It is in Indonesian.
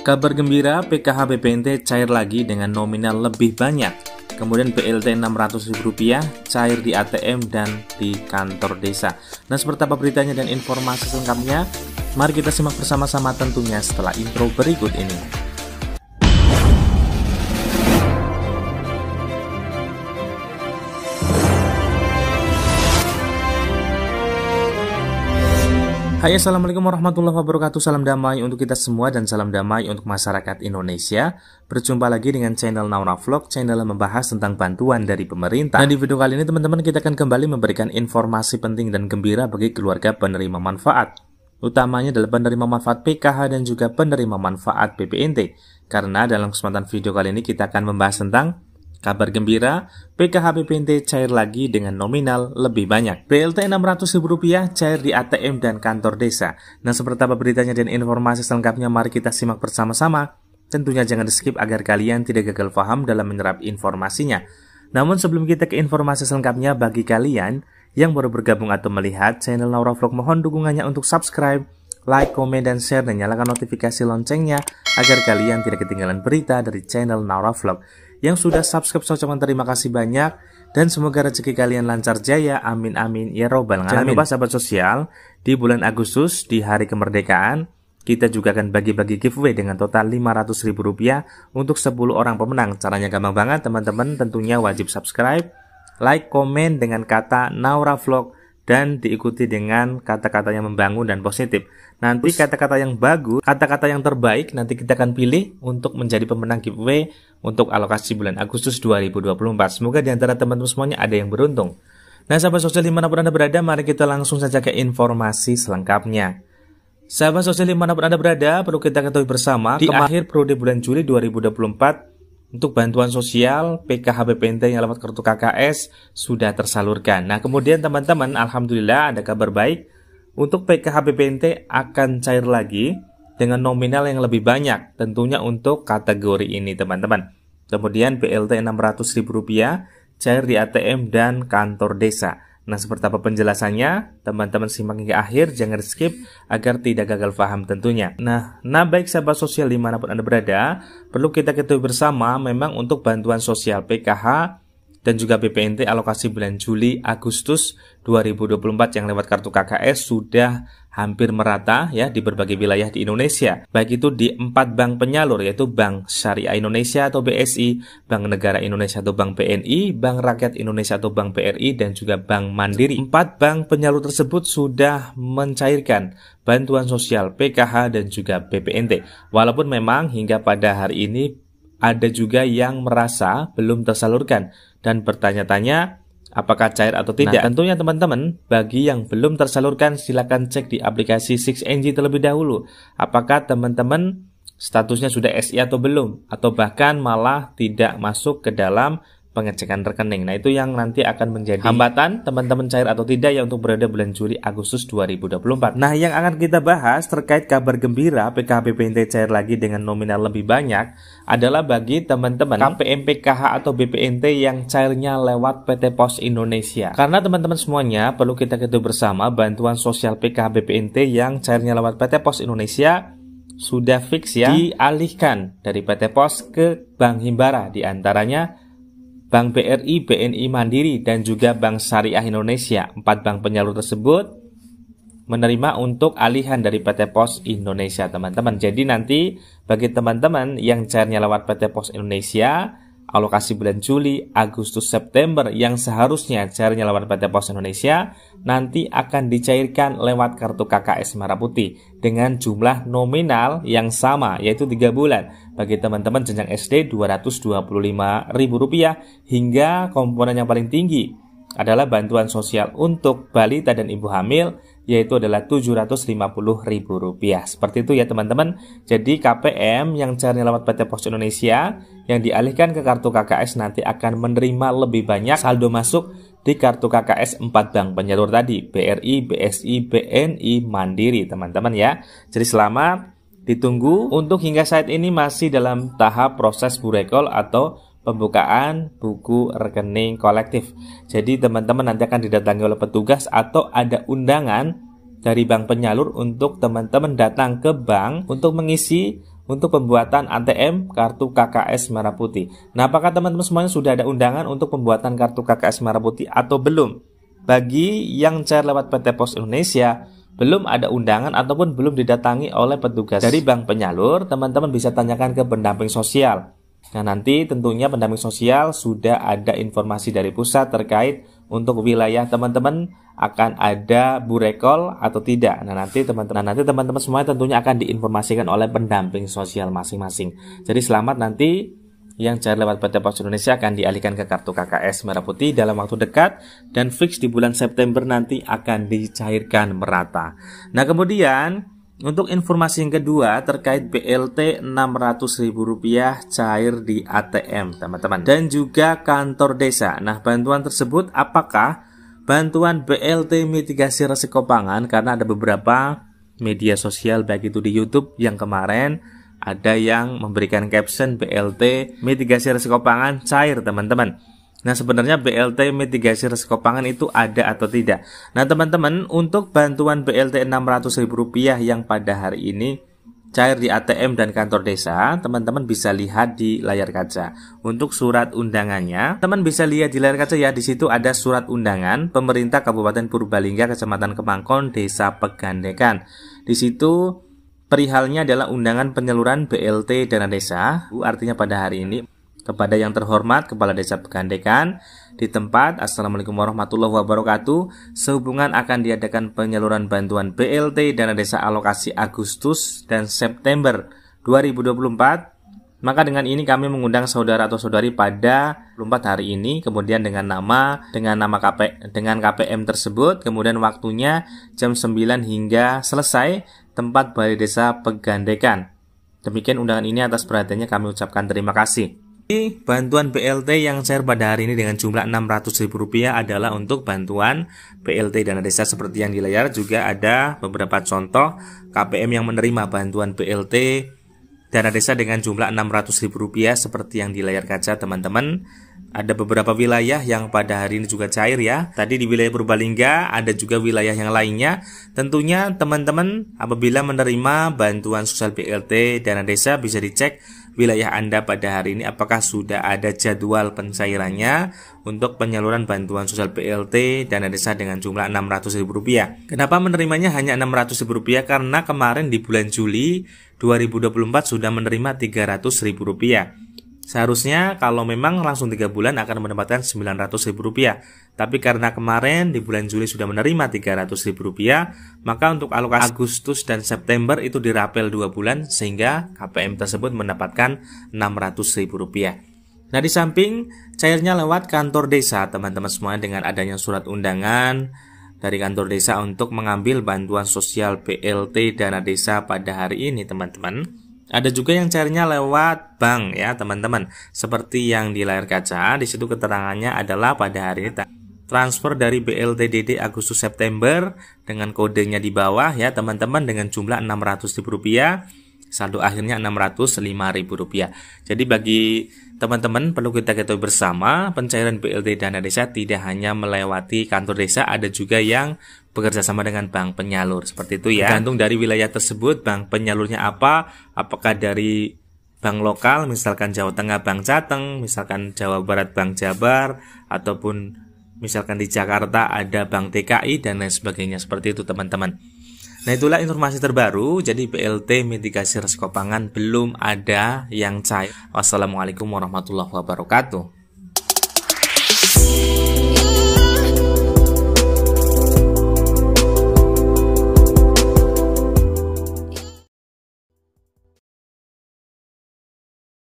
Kabar gembira, PKH BPNT cair lagi dengan nominal lebih banyak. Kemudian BLT Rp600.000 cair di ATM dan di kantor desa. Nah, seperti apa beritanya dan informasi lengkapnya? Mari kita simak bersama-sama tentunya setelah intro berikut ini. Hai assalamualaikum warahmatullahi wabarakatuh Salam damai untuk kita semua dan salam damai untuk masyarakat Indonesia Berjumpa lagi dengan channel Naura Vlog Channel yang membahas tentang bantuan dari pemerintah Nah di video kali ini teman-teman kita akan kembali memberikan informasi penting dan gembira bagi keluarga penerima manfaat Utamanya adalah penerima manfaat PKH dan juga penerima manfaat BPNT Karena dalam kesempatan video kali ini kita akan membahas tentang Kabar gembira, PKH PKHPPNT cair lagi dengan nominal lebih banyak. BLT Rp600.000 cair di ATM dan kantor desa. Nah, seperti apa beritanya dan informasi selengkapnya, mari kita simak bersama-sama. Tentunya jangan di skip agar kalian tidak gagal paham dalam menyerap informasinya. Namun sebelum kita ke informasi selengkapnya, bagi kalian yang baru bergabung atau melihat channel Naura Vlog, mohon dukungannya untuk subscribe, like, komen, dan share, dan nyalakan notifikasi loncengnya agar kalian tidak ketinggalan berita dari channel Naura Vlog. Yang sudah subscribe saya ucapkan terima kasih banyak dan semoga rezeki kalian lancar jaya. Amin amin ya robbal alamin. Jangan lupa sahabat sosial, di bulan Agustus di hari kemerdekaan kita juga akan bagi-bagi giveaway dengan total Rp500.000 untuk 10 orang pemenang. Caranya gampang banget teman-teman, tentunya wajib subscribe, like, komen dengan kata Naura Vlog dan diikuti dengan kata-kata yang membangun dan positif. Nanti kata-kata yang bagus, kata-kata yang terbaik nanti kita akan pilih untuk menjadi pemenang giveaway untuk alokasi bulan Agustus 2024. Semoga di antara teman-teman semuanya ada yang beruntung. Nah, sahabat sosial dimanapun Anda berada, mari kita langsung saja ke informasi selengkapnya. Sahabat sosial dimanapun Anda berada, perlu kita ketahui bersama, di akhir periode bulan Juli 2024, untuk bantuan sosial, PKH BPNT yang lewat kartu KKS sudah tersalurkan. Nah, kemudian teman-teman, Alhamdulillah ada kabar baik. Untuk PKH BPNT akan cair lagi dengan nominal yang lebih banyak, tentunya untuk kategori ini, teman-teman. Kemudian BLT Rp600.000 cair di ATM dan kantor desa. Nah, seperti apa penjelasannya? Teman-teman simak hingga akhir, jangan skip agar tidak gagal paham tentunya. Nah, nah baik sahabat sosial dimanapun Anda berada, perlu kita ketahui bersama memang untuk bantuan sosial PKH dan juga BPNT alokasi bulan Juli Agustus 2024 yang lewat kartu KKS sudah hampir merata ya di berbagai wilayah di Indonesia, baik itu di empat bank penyalur yaitu Bank Syariah Indonesia atau BSI, Bank Negara Indonesia atau Bank BNI, Bank Rakyat Indonesia atau Bank BRI dan juga Bank Mandiri. Empat bank penyalur tersebut sudah mencairkan bantuan sosial PKH dan juga BPNT. Walaupun memang hingga pada hari ini ada juga yang merasa belum tersalurkan dan bertanya-tanya apakah cair atau tidak. Nah, tentunya teman-teman, bagi yang belum tersalurkan silakan cek di aplikasi 6NG terlebih dahulu apakah teman-teman statusnya sudah SI atau belum atau bahkan malah tidak masuk ke dalam pengecekan rekening. Nah, itu yang nanti akan menjadi hambatan teman-teman cair atau tidak ya untuk berada bulan Juli Agustus 2024. Nah, yang akan kita bahas terkait kabar gembira PKBPNT cair lagi dengan nominal lebih banyak adalah bagi teman-teman KPMPKH atau BPNT yang cairnya lewat PT Pos Indonesia. Karena teman-teman semuanya perlu kita ketahui bersama bantuan sosial BPNT yang cairnya lewat PT Pos Indonesia sudah fix ya dialihkan dari PT Pos ke Bank Himbara diantaranya. antaranya Bank BRI, BNI Mandiri, dan juga Bank Syariah Indonesia. Empat bank penyalur tersebut menerima untuk alihan dari PT Pos Indonesia, teman-teman. Jadi nanti bagi teman-teman yang cairnya lewat PT Pos Indonesia, alokasi bulan Juli, Agustus, September yang seharusnya cairnya lewat PT Pos Indonesia nanti akan dicairkan lewat kartu KKS Merah Putih dengan jumlah nominal yang sama yaitu 3 bulan bagi teman-teman jenjang SD Rp225.000 hingga komponen yang paling tinggi adalah bantuan sosial untuk balita dan ibu hamil yaitu adalah Rp750.000. Seperti itu ya teman-teman. Jadi KPM yang cari lewat PT Pos Indonesia yang dialihkan ke kartu KKS nanti akan menerima lebih banyak saldo masuk di kartu KKS 4 bank penyalur tadi, BRI, BSI, BNI, Mandiri, teman-teman ya. Jadi selamat ditunggu untuk hingga saat ini masih dalam tahap proses burekol atau pembukaan buku rekening kolektif. Jadi teman-teman nanti akan didatangi oleh petugas atau ada undangan dari bank penyalur untuk teman-teman datang ke bank untuk mengisi untuk pembuatan ATM kartu KKS Merah Putih. Nah, apakah teman-teman semuanya sudah ada undangan untuk pembuatan kartu KKS Merah Putih atau belum? Bagi yang cair lewat PT Pos Indonesia, belum ada undangan ataupun belum didatangi oleh petugas dari bank penyalur, teman-teman bisa tanyakan ke pendamping sosial Nah, nanti tentunya pendamping sosial sudah ada informasi dari pusat terkait untuk wilayah teman-teman akan ada burekol atau tidak. Nah, nanti teman-teman nah, nanti teman-teman semua tentunya akan diinformasikan oleh pendamping sosial masing-masing. Jadi selamat nanti yang jalan lewat PT Pos Indonesia akan dialihkan ke kartu KKS Merah Putih dalam waktu dekat dan fix di bulan September nanti akan dicairkan merata. Nah, kemudian untuk informasi yang kedua terkait BLT Rp600.000 cair di ATM, teman-teman. Dan juga kantor desa. Nah, bantuan tersebut apakah bantuan BLT mitigasi resiko pangan karena ada beberapa media sosial baik itu di YouTube yang kemarin ada yang memberikan caption BLT mitigasi resiko pangan cair, teman-teman. Nah, sebenarnya BLT mitigasi risiko pangan itu ada atau tidak? Nah, teman-teman, untuk bantuan BLT Rp600.000 yang pada hari ini cair di ATM dan kantor desa, teman-teman bisa lihat di layar kaca. Untuk surat undangannya, teman bisa lihat di layar kaca ya, di situ ada surat undangan pemerintah Kabupaten Purbalingga, Kecamatan Kemangkon, Desa Pegandekan. Di situ perihalnya adalah undangan penyaluran BLT dana desa, artinya pada hari ini kepada yang terhormat Kepala Desa Pegandekan di tempat Assalamualaikum warahmatullahi wabarakatuh sehubungan akan diadakan penyaluran bantuan BLT dana desa alokasi Agustus dan September 2024 maka dengan ini kami mengundang saudara atau saudari pada 4 hari ini kemudian dengan nama dengan nama KP, dengan KPM tersebut kemudian waktunya jam 9 hingga selesai tempat Balai Desa Pegandekan. Demikian undangan ini atas perhatiannya kami ucapkan terima kasih bantuan BLT yang share pada hari ini dengan jumlah Rp600.000 adalah untuk bantuan BLT dana desa seperti yang di layar juga ada beberapa contoh KPM yang menerima bantuan BLT dana desa dengan jumlah Rp600.000 seperti yang di layar kaca teman-teman. Ada beberapa wilayah yang pada hari ini juga cair ya. Tadi di wilayah Purbalingga ada juga wilayah yang lainnya. Tentunya teman-teman apabila menerima bantuan sosial BLT dana desa bisa dicek wilayah Anda pada hari ini apakah sudah ada jadwal pencairannya untuk penyaluran bantuan sosial PLT dana desa dengan jumlah Rp600.000. Kenapa menerimanya hanya Rp600.000? Karena kemarin di bulan Juli 2024 sudah menerima Rp300.000. Seharusnya kalau memang langsung 3 bulan akan mendapatkan Rp900.000. Tapi karena kemarin di bulan Juli sudah menerima Rp300.000, maka untuk alokasi Agustus dan September itu dirapel 2 bulan sehingga KPM tersebut mendapatkan Rp600.000. Nah, di samping cairnya lewat kantor desa, teman-teman semua dengan adanya surat undangan dari kantor desa untuk mengambil bantuan sosial BLT dana desa pada hari ini, teman-teman. Ada juga yang carinya lewat bank ya teman-teman. Seperti yang di layar kaca, di situ keterangannya adalah pada hari ini transfer dari BLTDD Agustus September dengan kodenya di bawah ya teman-teman dengan jumlah Rp600.000 saldo akhirnya Rp605.000. Jadi bagi teman-teman perlu kita ketahui bersama pencairan BLT dana desa tidak hanya melewati kantor desa ada juga yang bekerja sama dengan bank penyalur seperti itu ya. Tergantung dari wilayah tersebut bank penyalurnya apa, apakah dari bank lokal misalkan Jawa Tengah Bank Jateng, misalkan Jawa Barat Bank Jabar ataupun misalkan di Jakarta ada Bank TKI dan lain sebagainya seperti itu teman-teman. Nah itulah informasi terbaru, jadi BLT mitigasi resiko pangan belum ada yang cair. Wassalamualaikum warahmatullahi wabarakatuh.